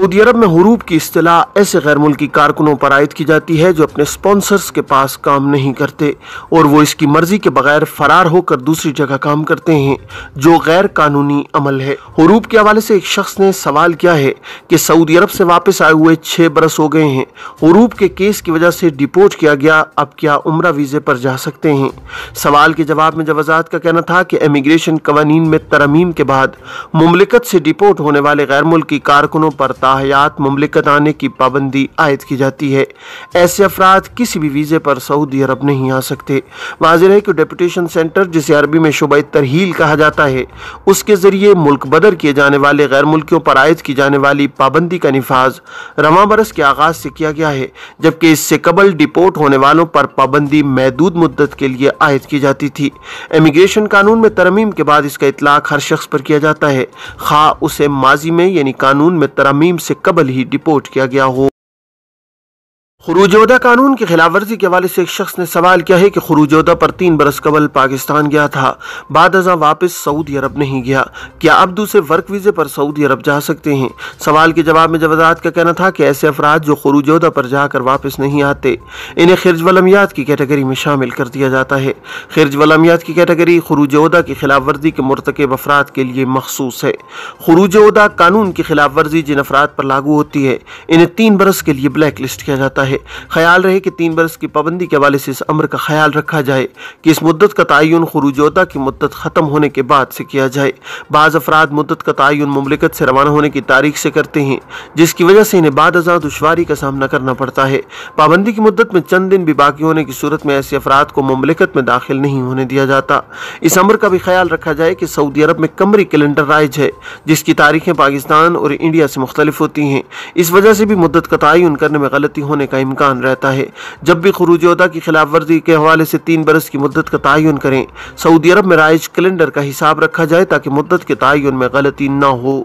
Saudi अरब में हरूब की अतलाह ऐसे गैर मुल्की कारकुनों पर आयद की जाती है जो अपने स्पॉन्सर्स के पास काम नहीं करते और वो इसकी मर्जी के बगैर फरार होकर दूसरी जगह काम करते हैं जो गैर कानूनी अमल है हरूब के हवाले से एक शख्स ने सवाल किया है कि सऊदी अरब से वापस आए हुए छः बरस हो गए हैं हरूब के केस की वजह से डिपोर्ट किया गया अब क्या उम्र वीज़े पर जा सकते हैं सवाल के जवाब में जवाजात का कहना था कि इमिग्रेशन कवानीन में तरमीम के बाद ममलिकत से डिपोर्ट होने वाले गैर मुल्की कारकुनों पर ताहयात ममलिकत आने की पाबंदी आयद की जाती है ऐसे अफराद किसी भी वीज़े पर सऊदी अरब नहीं आ सकते वाजिर है कि डेपुटेशन सेंटर जिसे अरबी में शुबा तरहील कहा जाता है उसके ज़रिए मुल्क बदर किए जाने वाले गैर मुल्कियों पर आयद की जाने वाली पाबंदी का नफाज रवा बरस के आगाज़ से किया गया है जबकि इससे कबल डिपोर्ट होने वालों पर पाबंदी महदूद मुद्दत के लिए आयद की जाती थी इमिग्रेशन कानून में तरमीम के बाद इसका इतलाक हर शख्स पर किया जाता है खा उसे माजी में यानी कानून में तरमीम से कबल ही डिपोर्ट किया गया हो खरूजोदा कानून की खिलाफ वर्जी के हवाले से एक शख्स ने सवाल किया है कि खरूजोदा पर तीन बरस कबल पाकिस्तान गया था बाद अजा वापस सऊदी अरब नहीं गया क्या अब दूसरे वर्क वीज़े पर सऊदी अरब जा सकते हैं सवाल के जवाब में जवादात का कहना था कि ऐसे अफराद जो खरूजोदा पर जाकर वापस नहीं आते इन्हें खिरज वलमियात की कैटेगरी में शामिल कर दिया जाता है खिरज वलमियात की कैटेगरी खरूजोदा की खिलाफ वर्जी के मरतकब अफराद के लिए मखसूस है खरूजोदा कानून की खिलाफ वर्जी जिन अफराद पर लागू होती है इन्हें तीन बरस के लिए ब्लैक लिस्ट किया जाता है है ख्याल रहे कि तीन बरस की पाबंदी के हवाले से इस अमर का ख्याल रखा जाए कि इस मुद्दत का तयन खुरुजोदा की मुद्दत ख़त्म होने के बाद से किया जाए बाज़ अफराद मुद्दत का तयन ममलिकत से रवाना होने की तारीख से करते हैं जिसकी वजह से इन्हें बाद अजा दुशारी का सामना करना पड़ता है पाबंदी की मुद्दत में चंद दिन भी बाकी होने की सूरत में ऐसे अफराद को ममलिकत में दाखिल नहीं होने दिया जाता इस अमर का भी ख्याल रखा जाए कि सऊदी अरब में कमरी कैलेंडर राइज है जिसकी तारीखें पाकिस्तान और इंडिया से मुख्तलिफ होती हैं इस वजह से भी मुद्दत का तयन करने में गलती होने का का इम्कान रहता है जब भी उदा की खिलाफ वर्जी के हवाले से तीन बरस की मुद्दत का तयन करें सऊदी अरब में राइज कैलेंडर का हिसाब रखा जाए ताकि मुद्दत के तयन में गलती न हो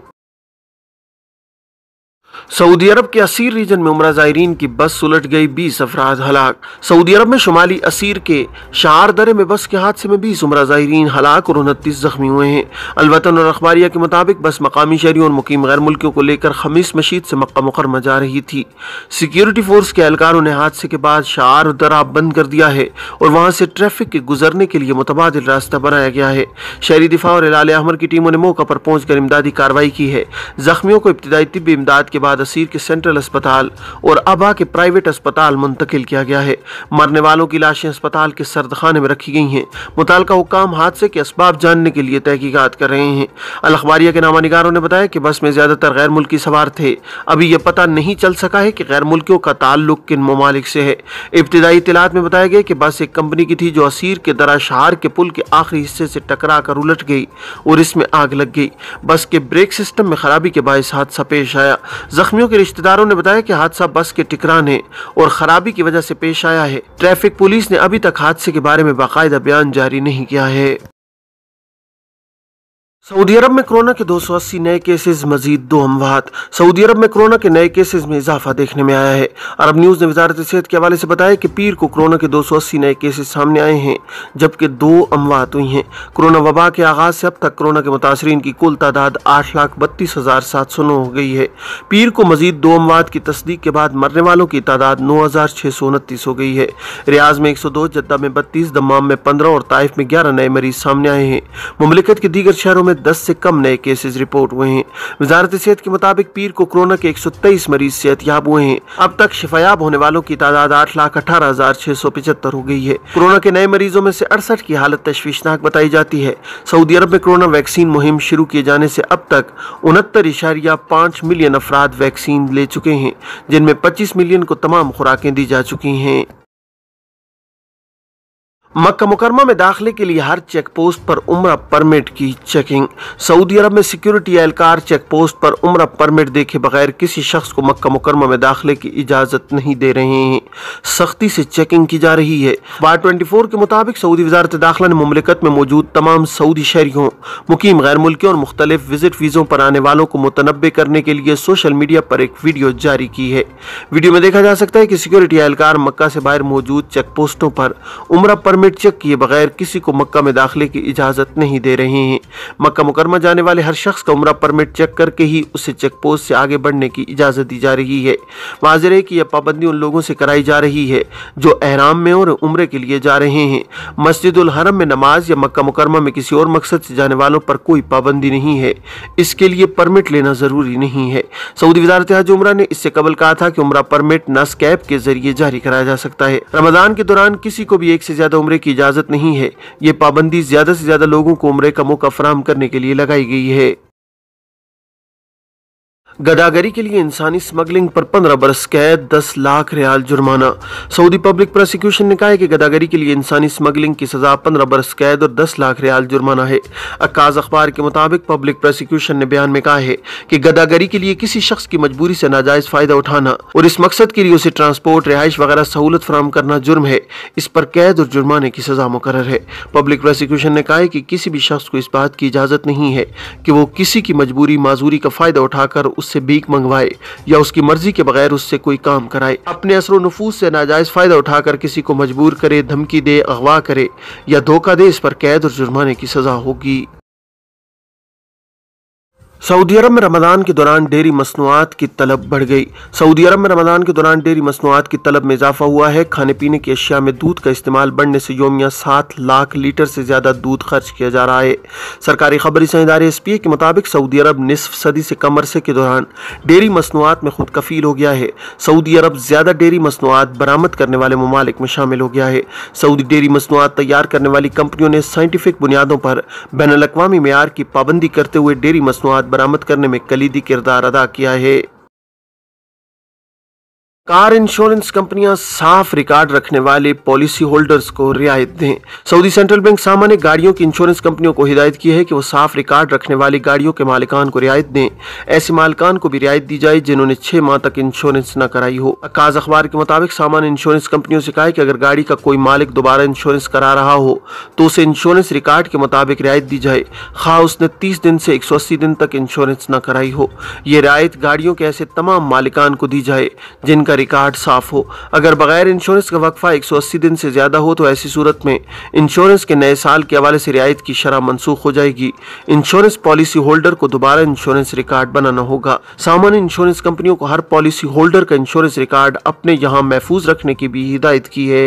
सऊदी अरब के असीर रीजन में उम्र जायरीन की बस सुलट गई बीस अफराद हलाक सऊदी अरब में शुमाली असीर के शार दरे में बस के हादसे में बीस उम्र जायरीन हलाक और उनतीस जख्मी हुए हैं अलवतन और अखबारिया के मुताबिक बस मकामी शहरी और मुकीम गैर मुल्कियों को लेकर खमीस मशीद से मक्का मुकरमा जा रही थी सिक्योरिटी फोर्स के एहलकारों ने हादसे के बाद शार दरा बंद कर दिया है और वहाँ से ट्रैफिक के गुजरने के लिए मुतबाद रास्ता बनाया गया है शहरी दिफा और लाल अहमर की टीमों ने मौका पर पहुंचकर इमदादी कार्रवाई की है जख्मियों को इब्तदाई तबी इमदाद के बाद असीर के सेंट्रल अस्पताल और अबा के प्राइवेट अस्पताल मुंतकिल किया गया है मरने वालों की लाशें अस्पताल के सर्दखाने में रखी गई हैं मुतलका हुकाम हादसे के इसबाब जानने के लिए तहकीकत कर रहे हैं अलखबारिया के नामा निगारों ने बताया कि बस में ज़्यादातर गैर मुल्की सवार थे अभी यह पता नहीं चल सका है कि गैर मुल्कियों का ताल्लुक किन ममालिक से है इब्तदाई इतलात में बताया गया कि बस एक कंपनी की थी जो असीर के दरा शहर के पुल के आखिरी हिस्से से टकरा कर उलट गई और इसमें आग लग गई बस के ब्रेक सिस्टम में खराबी के बायस हादसा पेश आया जख्मियों के रिश्तेदारों ने बताया कि हादसा बस के टिकराने और खराबी की वजह से पेश आया है ट्रैफिक पुलिस ने अभी तक हादसे के बारे में बाकायदा बयान जारी नहीं किया है सऊदी अरब में कोरोना के 280 नए केसेस मजीद दो अमवात सऊदी अरब में कोरोना के नए केसेस में इजाफा देखने में आया है अरब न्यूज़ ने वजारत सेहत के हवाले से बताया कि पीर को कोरोना के 280 नए केसेस सामने आए हैं जबकि दो अमवात हुई हैं कोरोना वबा के आगाज से अब तक कोरोना के मुतासरी की कुल तादाद आठ लाख बत्तीस हज़ार सात सौ नौ हो गई है पीर को मजीद दो अमवात की तस्दीक के बाद मरने वालों की तादाद नौ हज़ार छः सौ उनतीस हो गई है रियाज में एक सौ दो जद्दा में बत्तीस दमाम में पंद्रह और ताइफ में ग्यारह नए मरीज सामने आए हैं ममलिकत के दीगर शहरों में में 10 से कम नए केसेज रिपोर्ट हुए हैं वजारत सेहत के मुताबिक पीर को कोरोना के 123 मरीज सेहतयाब हुए हैं अब तक शिफायाब होने वालों की तादाद आठ लाख अठारह हजार छह सौ पिछहत्तर हो गई है कोरोना के नए मरीजों में से अड़सठ की हालत तश्वीशनाक बताई जाती है सऊदी अरब में कोरोना वैक्सीन मुहिम शुरू किए जाने से अब तक उनहत्तर इशारिया पाँच मिलियन अफराद वैक्सीन ले चुके हैं जिनमें पच्चीस मिलियन को तमाम खुराकें दी जा चुकी हैं मक्का मुकरमा में दाखिले के लिए हर चेक पोस्ट पर उम्र परमिट की चेकिंग सऊदी अरब में सिक्योरिटी एहलकार चेक पोस्ट पर उम्र परमिट देखे बगैर किसी शख्स को मक्का मुकरमा में दाखिले की इजाज़त नहीं दे रहे हैं सख्ती से चेकिंग की जा रही है बार 24 के मुताबिक सऊदी वजारत दाखिला ने ममलिकत में मौजूद तमाम सऊदी शहरीों मुकीम गैर मुल्कियों और मुख्तलिफ विजिट वीज़ों पर आने वालों को मुतनबे करने के लिए सोशल मीडिया पर एक वीडियो जारी की है वीडियो में देखा जा सकता है कि सिक्योरिटी एहलकार मक्का से बाहर मौजूद चेक पोस्टों पर उम्र परमिट परमिट चेक किए बगैर किसी को मक्का में दाखिले की इजाज़त नहीं दे रहे हैं मक्का मुकरमा जाने वाले हर शख्स का उम्र परमिट चेक करके ही उसे चेक पोस्ट से आगे बढ़ने की इजाज़त दी जा रही है माजरे की यह पाबंदी उन लोगों से कराई जा रही है जो अहराम में और उम्र के लिए जा रहे हैं मस्जिद हरम में नमाज या मक्का मुकरमा में किसी और मकसद से जाने वालों पर कोई पाबंदी नहीं है इसके लिए परमिट लेना ज़रूरी नहीं है सऊदी वजारत हज उम्र ने इससे कबल कहा था कि उम्र परमिट नस्कैब के जरिए जारी कराया जा सकता है रमजान के दौरान किसी को भी एक से ज्यादा उम्र उम्र की इजाज़त नहीं है ये पाबंदी ज़्यादा से ज़्यादा लोगों को उम्र का मौका फराम करने के लिए लगाई गई है गदागरी के लिए इंसानी स्मगलिंग पर 15 बरस कैद 10 लाख रियाल जुर्माना सऊदी पब्लिक प्रोसिक्यूशन ने कहा है कि गदागरी के लिए इंसानी स्मगलिंग की सजा 15 बरस कैद और 10 लाख रियाल जुर्माना है अक्काज अखबार के मुताबिक पब्लिक प्रोसिक्यूशन ने बयान में कहा है कि गदागरी के लिए किसी शख्स की मजबूरी से नाजायज फायदा उठाना और इस मकसद के लिए उसे ट्रांसपोर्ट रिहाइश वगैरह सहूलत फराम करना जुर्म है इस पर कैद और जुर्माने की सजा मुकर है पब्लिक प्रोसिक्यूशन ने कहा है कि किसी भी शख्स को इस बात की इजाजत नहीं है कि वो किसी की मजबूरी माजूरी का फायदा उठाकर उससे बीक मंगवाए या उसकी मर्जी के बगैर उससे कोई काम कराए अपने असर नफूस से नाजायज फ़ायदा उठाकर किसी को मजबूर करे धमकी दे अगवा करे या धोखा दे इस पर कैद और जुर्माने की सज़ा होगी सऊदी अरब में रमदान के दौरान डेयरी मसनूआत की तलब बढ़ गई सऊदी अरब में रमदान के दौरान डेयरी मसनूआत की तलब में इजाफा हुआ है खाने पीने की अशिया में दूध का इस्तेमाल बढ़ने से योमिया सात लाख लीटर से ज़्यादा दूध खर्च किया जा रहा है सरकारी खबरी से एस पी ए के मुताबिक सऊदी अरब निसफ सदी से कम अरसे के दौरान डेयरी मसनूआत में खुद कफील हो गया है सऊदी अरब ज़्यादा डेयरी मसनूआत बरामद करने वाले ममालिक में शामिल हो गया है सऊदी डेयरी मसनूआत तैयार करने वाली कंपनियों ने साइंटिफिक बुनियादों पर बैन अवी मैार की पाबंदी करते हुए डेयरी मसनूआत बरामद करने में कलीदी किरदार अदा किया है कार इंश्योरेंस कंपनियां साफ रिकॉर्ड रखने वाले पॉलिसी होल्डर्स को रियायत दें सऊदी सेंट्रल बैंक सामान्य गाड़ियों की इंश्योरेंस कंपनियों को हिदायत की है कि वो साफ रिकॉर्ड रखने वाली गाड़ियों के मालिकान को रियायत दें ऐसे मालिकान को भी रियायत दी जाए जिन्होंने छह माह तक इंश्योरेंस न कराई हो अकाज अखबार के मुताबिक सामान्य इंश्योरेंस कंपनियों से कहा कि अगर गाड़ी का कोई मालिक दोबारा इंश्योरेंस करा रहा हो तो उसे इंश्योरेंस रिकॉर्ड के मुताबिक रियायत दी जाए खा उसने तीस दिन से एक दिन तक इंश्योरेंस न कराई हो ये रियायत गाड़ियों के ऐसे तमाम मालिकान को दी जाए जिनका का रिकॉर्ड साफ हो अगर बगैर इंश्योरेंस का वक्फा 180 दिन से ज़्यादा हो तो ऐसी सूरत में इंश्योरेंस के नए साल के हवाले से रियायत की शरह मनसूख हो जाएगी इंश्योरेंस पॉलिसी होल्डर को दोबारा इंश्योरेंस रिकॉर्ड बनाना होगा सामान्य इंश्योरेंस कंपनियों को हर पॉलिसी होल्डर का इंश्योरेंस रिकॉर्ड अपने यहाँ महफूज रखने की भी हिदायत की है